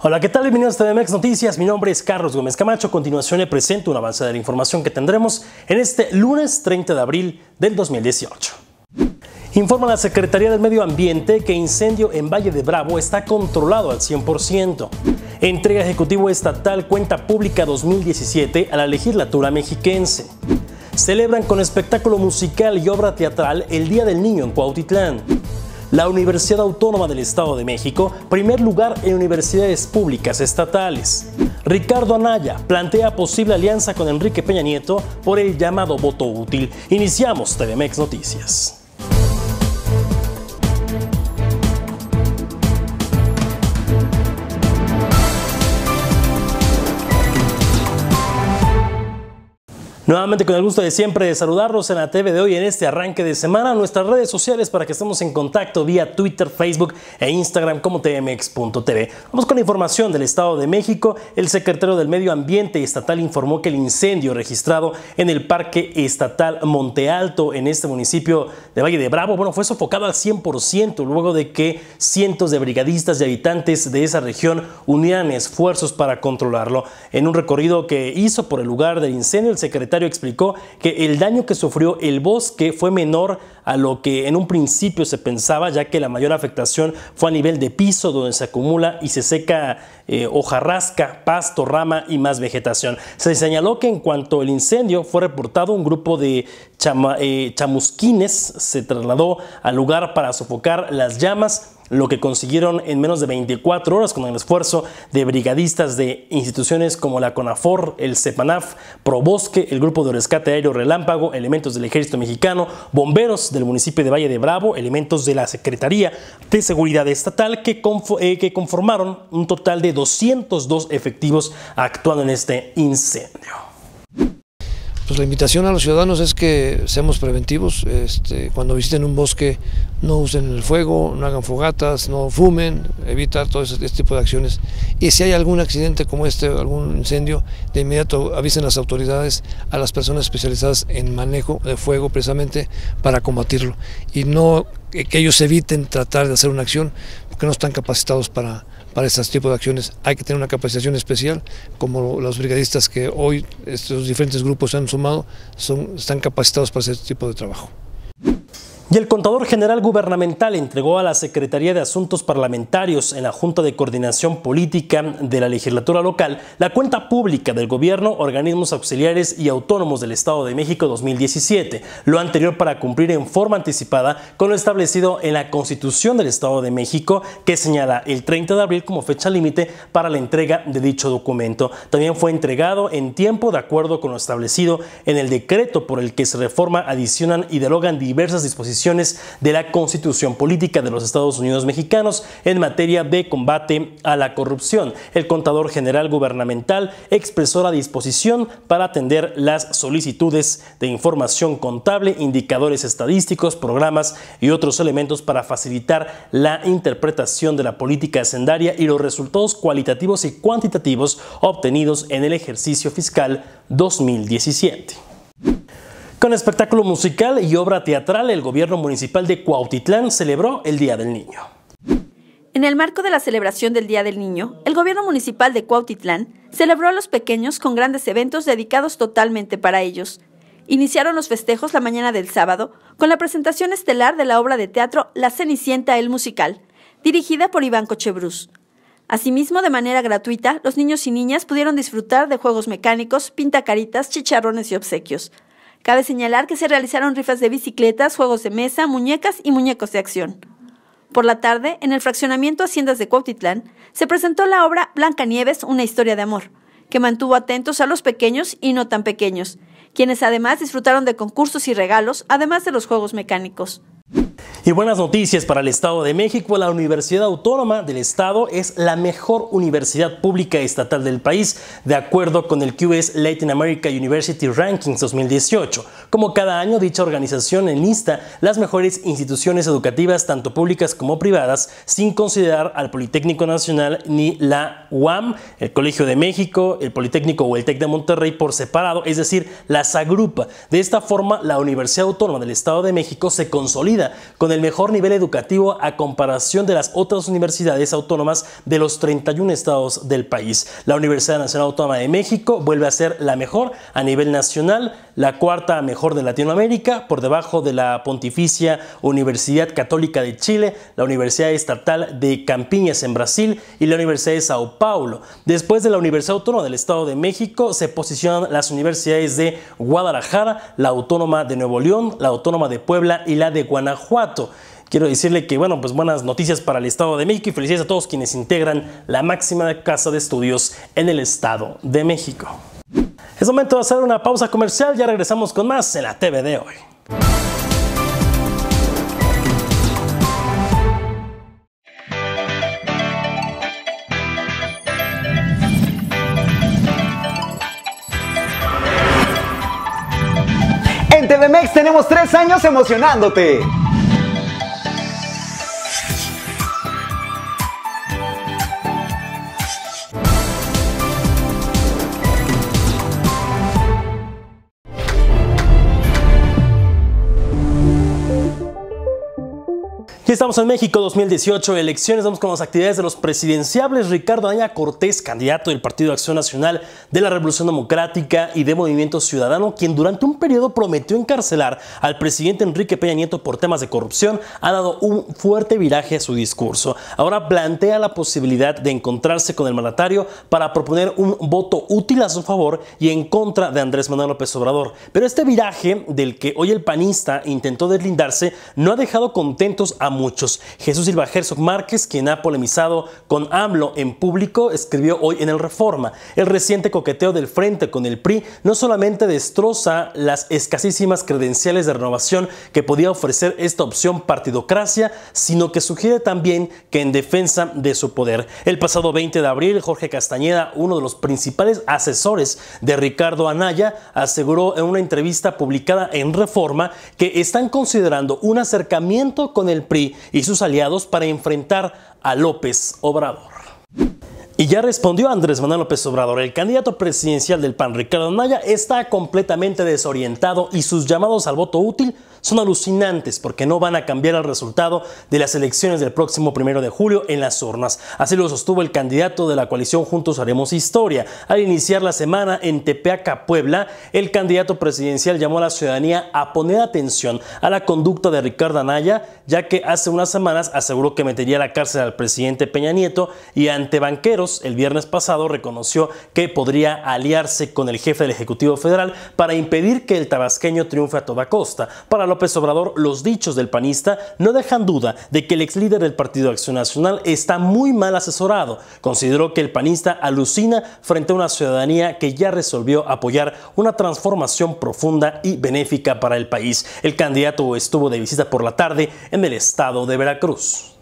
Hola, ¿qué tal? Bienvenidos a TVMX Noticias. Mi nombre es Carlos Gómez Camacho. A continuación le presento un avance de la información que tendremos en este lunes 30 de abril del 2018. Informa la Secretaría del Medio Ambiente que incendio en Valle de Bravo está controlado al 100%. Entrega Ejecutivo Estatal Cuenta Pública 2017 a la legislatura mexiquense. Celebran con espectáculo musical y obra teatral el Día del Niño en Cuautitlán la Universidad Autónoma del Estado de México, primer lugar en universidades públicas estatales. Ricardo Anaya plantea posible alianza con Enrique Peña Nieto por el llamado voto útil. Iniciamos Telemex Noticias. Nuevamente con el gusto de siempre de saludarlos en la TV de hoy en este arranque de semana, nuestras redes sociales para que estemos en contacto vía Twitter, Facebook e Instagram como tmx.tv. Vamos con la información del Estado de México. El secretario del Medio Ambiente Estatal informó que el incendio registrado en el Parque Estatal Monte Alto en este municipio de Valle de Bravo, bueno, fue sofocado al 100% luego de que cientos de brigadistas y habitantes de esa región unieran esfuerzos para controlarlo. En un recorrido que hizo por el lugar del incendio, el secretario explicó que el daño que sufrió el bosque fue menor a lo que en un principio se pensaba, ya que la mayor afectación fue a nivel de piso, donde se acumula y se seca eh, hojarrasca, pasto, rama y más vegetación. Se señaló que en cuanto el incendio fue reportado, un grupo de eh, chamusquines se trasladó al lugar para sofocar las llamas lo que consiguieron en menos de 24 horas con el esfuerzo de brigadistas de instituciones como la CONAFOR, el CEPANAF, Probosque, el Grupo de Rescate Aéreo Relámpago, elementos del Ejército Mexicano, bomberos del municipio de Valle de Bravo, elementos de la Secretaría de Seguridad Estatal que, eh, conformaron un total de 202 efectivos actuando en este incendio pues la invitación a los ciudadanos es que seamos preventivos, este, cuando visiten un bosque no usen el fuego, no hagan fogatas, no fumen, evitar todo este, tipo de acciones. Y si hay algún accidente como este, algún incendio, de inmediato avisen las autoridades, a las personas especializadas en manejo de fuego precisamente para combatirlo. Y no que ellos eviten tratar de hacer una acción porque no están capacitados para, para estos tipos de acciones. Hay que tener una capacitación especial, como los brigadistas que hoy estos diferentes grupos han sumado, son, están capacitados para este tipo de trabajo. Y el contador general gubernamental entregó a la Secretaría de Asuntos Parlamentarios en la Junta de Coordinación Política de la Legislatura Local la cuenta pública del Gobierno, organismos auxiliares y autónomos del Estado de México 2017, lo anterior para cumplir en forma anticipada con lo establecido en la Constitución del Estado de México, que señala el 30 de abril como fecha límite para la entrega de dicho documento. También fue entregado en tiempo de acuerdo con lo establecido en el decreto por el que se reforma, adicionan y derogan diversas disposiciones de la Constitución Política de los Estados Unidos Mexicanos en materia de combate a la corrupción. El contador general gubernamental expresó la disposición para atender las solicitudes de información contable, indicadores estadísticos, programas y otros elementos para facilitar la interpretación de la política hacendaria y los resultados cualitativos y cuantitativos obtenidos en el ejercicio fiscal 2017. Con espectáculo musical y obra teatral, el gobierno municipal de Cuautitlán celebró el Día del Niño. En el marco de la celebración del Día del Niño, el gobierno municipal de Cuautitlán celebró a los pequeños con grandes eventos dedicados totalmente para ellos. Iniciaron los festejos la mañana del sábado con la presentación estelar de la obra de teatro La Cenicienta el Musical, dirigida por Iván Cochebrús. Asimismo, de manera gratuita, los niños y niñas pudieron disfrutar de juegos mecánicos, pintacaritas, chicharrones y obsequios. Cabe señalar que se realizaron rifas de bicicletas, juegos de mesa, muñecas y muñecos de acción. Por la tarde, en el fraccionamiento Haciendas de Cuautitlán, se presentó la obra Blanca Nieves, una historia de amor, que mantuvo atentos a los pequeños y no tan pequeños, quienes además disfrutaron de concursos y regalos, además de los juegos mecánicos. Y buenas noticias para el Estado de México. La Universidad Autónoma del Estado es la mejor universidad pública estatal del país, de acuerdo con el QS Latin America University Rankings 2018. Como cada año, dicha organización enlista las mejores instituciones educativas, tanto públicas como privadas, sin considerar al Politécnico Nacional ni la UAM, el Colegio de México, el Politécnico o el TEC de Monterrey por separado, es decir, las agrupa. De esta forma, la Universidad Autónoma del Estado de México se consolida con el mejor nivel educativo a comparación de las otras universidades autónomas de los 31 estados del país. La Universidad Nacional Autónoma de México vuelve a ser la mejor a nivel nacional, la cuarta mejor de Latinoamérica, por debajo de la Pontificia Universidad Católica de Chile, la Universidad Estatal de Campiñas en Brasil y la Universidad de Sao Paulo. Después de la Universidad Autónoma del Estado de México se posicionan las universidades de Guadalajara, la Autónoma de Nuevo León, la Autónoma de Puebla y la de Guanajuato. Quiero decirle que, bueno, pues buenas noticias para el Estado de México y felicidades a todos quienes integran la máxima casa de estudios en el Estado de México. Es momento de hacer una pausa comercial, ya regresamos con más en la TV de hoy. En TVMEX tenemos tres años emocionándote. Aquí estamos en México 2018, elecciones, vamos con las actividades de los presidenciables. Ricardo Aña Cortés, candidato del Partido Acción Nacional de la Revolución Democrática y de Movimiento Ciudadano, quien durante un periodo prometió encarcelar al presidente Enrique Peña Nieto por temas de corrupción, ha dado un fuerte viraje a su discurso. Ahora plantea la posibilidad de encontrarse con el mandatario para proponer un voto útil a su favor y en contra de Andrés Manuel López Obrador. Pero este viraje del que hoy el panista intentó deslindarse no ha dejado contentos a muchos. Jesús Silva Herzog Márquez, quien ha polemizado con AMLO en público, escribió hoy en el Reforma, el reciente coqueteo del frente con el PRI no solamente destroza las escasísimas credenciales de renovación que podía ofrecer esta opción partidocracia, sino que sugiere también que en defensa de su poder. El pasado 20 de abril, Jorge Castañeda, uno de los principales asesores de Ricardo Anaya, aseguró en una entrevista publicada en Reforma que están considerando un acercamiento con el PRI y sus aliados para enfrentar a López Obrador. Y ya respondió Andrés Manuel López Obrador, el candidato presidencial del PAN, Ricardo Naya está completamente desorientado y sus llamados al voto útil son alucinantes porque no van a cambiar el resultado de las elecciones del próximo primero de julio en las urnas. Así lo sostuvo el candidato de la coalición Juntos Haremos Historia. Al iniciar la semana en Tepeaca, Puebla, el candidato presidencial llamó a la ciudadanía a poner atención a la conducta de Ricardo Anaya, ya que hace unas semanas aseguró que metería a la cárcel al presidente Peña Nieto y ante banqueros el viernes pasado reconoció que podría aliarse con el jefe del Ejecutivo Federal para impedir que el tabasqueño triunfe a toda costa. Para López Obrador, los dichos del panista no dejan duda de que el ex líder del Partido Acción Nacional está muy mal asesorado. Consideró que el panista alucina frente a una ciudadanía que ya resolvió apoyar una transformación profunda y benéfica para el país. El candidato estuvo de visita por la tarde en el estado de Veracruz.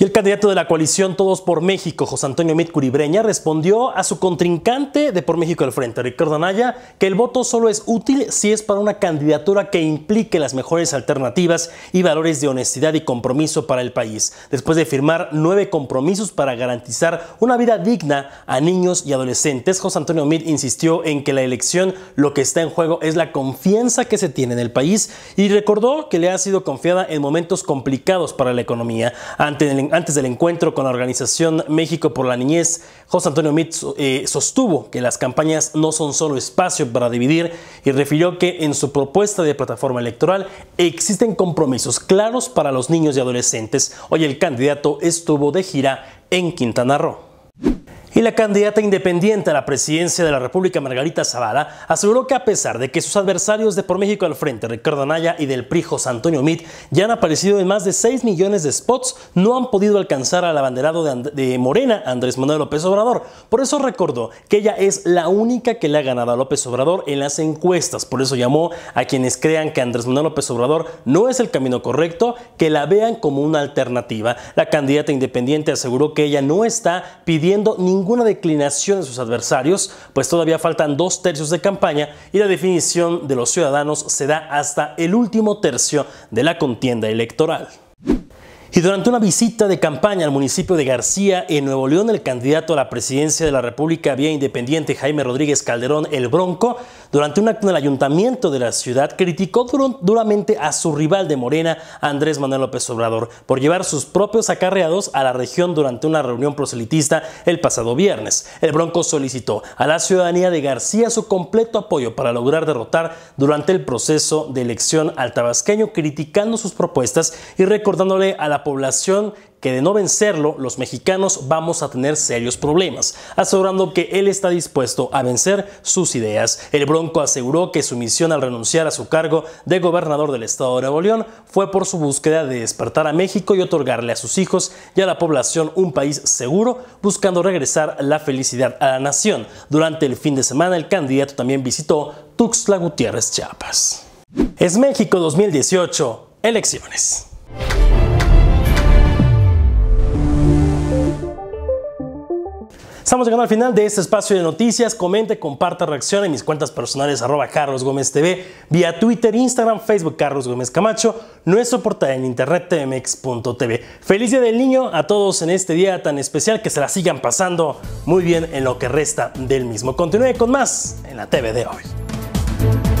Y el candidato de la coalición Todos por México, José Antonio Meade Curibreña, respondió a su contrincante de Por México al Frente, Ricardo Anaya, que el voto solo es útil si es para una candidatura que implique las mejores alternativas y valores de honestidad y compromiso para el país, después de firmar nueve compromisos para garantizar una vida digna a niños y adolescentes. José Antonio Mit insistió en que la elección lo que está en juego es la confianza que se tiene en el país y recordó que le ha sido confiada en momentos complicados para la economía ante el antes del encuentro con la organización México por la Niñez, José Antonio Mitz eh, sostuvo que las campañas no son solo espacio para dividir y refirió que en su propuesta de plataforma electoral existen compromisos claros para los niños y adolescentes. Hoy el candidato estuvo de gira en Quintana Roo. Y la candidata independiente a la presidencia de la República, Margarita Zavala, aseguró que a pesar de que sus adversarios de Por México al Frente, Ricardo Anaya y del PRI José Antonio Mit, ya han aparecido en más de 6 millones de spots, no han podido alcanzar al abanderado de, Morena, Andrés Manuel López Obrador. Por eso recordó que ella es la única que le ha ganado a López Obrador en las encuestas. Por eso llamó a quienes crean que Andrés Manuel López Obrador no es el camino correcto, que la vean como una alternativa. La candidata independiente aseguró que ella no está pidiendo ningún ninguna declinación de sus adversarios, pues todavía faltan dos tercios de campaña y la definición de los ciudadanos se da hasta el último tercio de la contienda electoral. Y durante una visita de campaña al municipio de García, en Nuevo León, el candidato a la presidencia de la República vía independiente, Jaime Rodríguez Calderón, el Bronco, durante un acto en el ayuntamiento de la ciudad, criticó duramente a su rival de Morena, Andrés Manuel López Obrador, por llevar sus propios acarreados a la región durante una reunión proselitista el pasado viernes. El Bronco solicitó a la ciudadanía de García su completo apoyo para lograr derrotar durante el proceso de elección al tabasqueño, criticando sus propuestas y recordándole a la población que de no vencerlo, los mexicanos vamos a tener serios problemas, asegurando que él está dispuesto a vencer sus ideas. El Bronco aseguró que su misión al renunciar a su cargo de gobernador del estado de Nuevo León fue por su búsqueda de despertar a México y otorgarle a sus hijos y a la población un país seguro, buscando regresar la felicidad a la nación. Durante el fin de semana, el candidato también visitó Tuxtla Gutiérrez, Chiapas. Es México 2018, elecciones. Estamos llegando al final de este espacio de noticias. Comente, comparta, reaccione en mis cuentas personales arroba Carlos Gómez TV, vía Twitter, Instagram, Facebook Carlos Gómez Camacho, nuestro portal en internet tmx.tv. Feliz Día del Niño a todos en este día tan especial que se la sigan pasando muy bien en lo que resta del mismo. Continúe con más en la TV de hoy.